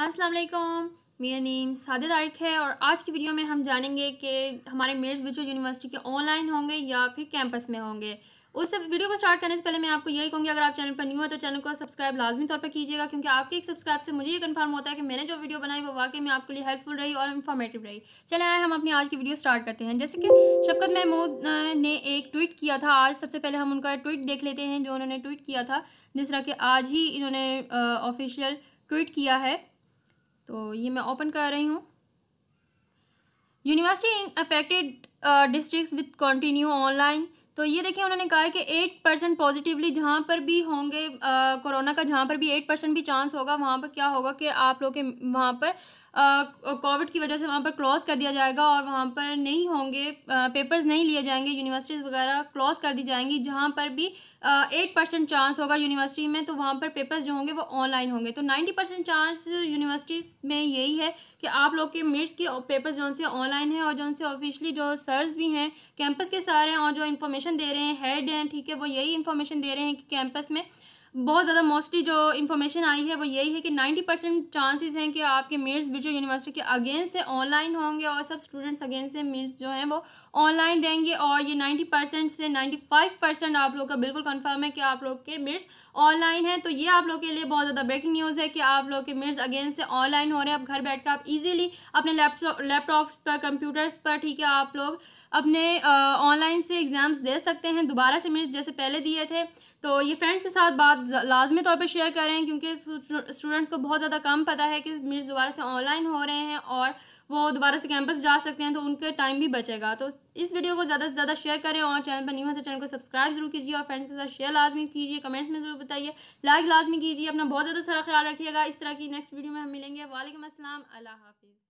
अस्सलाम वालेकुम मेरा नेम सादिद आरिक है और आज की वीडियो में हम जानेंगे कि हमारे मेयर्स विचुअल यूनिवर्सिटी के ऑनलाइन होंगे या फिर कैंपस में होंगे उससे वीडियो को स्टार्ट करने से पहले मैं आपको यही कहूँगी अगर आप चैनल पर न्यू है तो चैनल को सब्सक्राइब लाजमी तौर पर कीजिएगा क्योंकि आपके एक सब्सक्राइब से मुझे ये कन्फर्म होता है कि मैंने जो वीडियो बनाई वो वाकई में आपके लिए हेल्पफुल रही और इन्फॉर्मेटिव रही चले आए हम अपनी आज की वीडियो स्टार्ट करते हैं जैसे कि शफकत महमूद ने एक ट्वीट किया था आज सबसे पहले हम उनका ट्वीट देख लेते हैं जो उन्होंने ट्वीट किया था जिस तरह के आज ही इन्होंने ऑफिशियल ट्वीट किया है तो ये मैं ओपन कर रही हूँ university affected district with continue online तो ये देखिए उन्होंने कहा है कि एट परसेंट पॉजिटिवली जहाँ पर भी होंगे कोरोना का जहाँ पर भी एट परसेंट भी चांस होगा वहाँ पर क्या होगा कि आप लोग के वहाँ पर कोविड की वजह से वहाँ पर क्लोज़ कर दिया जाएगा और वहाँ पर नहीं होंगे आ, पेपर्स नहीं लिए जाएंगे यूनिवर्सिटीज़ वगैरह क्लोज़ कर दी जाएंगी जहाँ पर भी एट परसेंट चांस होगा यूनिवर्सिटी में तो वहाँ पर पेपर्स जो होंगे वो ऑनलाइन होंगे तो नाइन्टी परसेंट चांस यूनिवर्सिटीज़ में यही है कि आप लोग के मिर्स के पेपर्स जो ऑनलाइन हैं और जो से ऑफिशली जो सर्स भी हैं कैंपस के सारे हैं और जो इन्फॉर्मेशन इन्फॉर्मेशन दे रहे हैं हेड हैं ठीक है वो यही इन्फॉर्मेशन दे रहे हैं कि कैंपस में बहुत ज़्यादा मोस्टली जो इन्फॉर्मेशन आई है वो यही है कि 90 परसेंट चांसेज हैं कि आपके मेट्स भी जो यूनिवर्सिटी के अगेंस्ट से ऑनलाइन होंगे और सब स्टूडेंट्स अगेंस्ट से मेट्स जो हैं वो ऑनलाइन देंगे और ये 90 परसेंट से 95 परसेंट आप लोग का बिल्कुल कंफर्म है कि आप लोग के मेट्स ऑनलाइन हैं तो ये आप लोग के लिए बहुत ज़्यादा ब्रेकिंग न्यूज़ है कि आप लोग के मेट्स अगेंस्ट से ऑनलाइन हो रहे हैं आप घर बैठ कर आप ईजिली अपने लैपटॉप्स पर कंप्यूटर्स पर ठीक है आप लोग अपने ऑनलाइन से एग्ज़ाम्स दे सकते हैं दोबारा से मेट्स जैसे पहले दिए थे तो ये फ्रेंड्स के साथ बात लाजमी तौर पर शेयर करें क्योंकि स्टूडेंट्स को बहुत ज़्यादा कम पता है कि मिर्च दोबारा से ऑनलाइन हो रहे हैं और वो दोबारा से कैंपस जा सकते हैं तो उनके टाइम भी बचेगा तो इस वीडियो को ज़्यादा से ज़्यादा शेयर करें और चैनल पर न्यू है तो चैनल को सब्सक्राइब जरूर कीजिए और फ्रेंड्स के साथ शेयर लाजमी कीजिए कमेंट्स में ज़रूर बताइए लाइक लाजमी कीजिए अपना बहुत ज़्यादा सारा ख्याल रखिएगा इस तरह की नेक्स्ट वीडियो में हम मिलेंगे वालेकुम असलम अल्लाह हाफिज़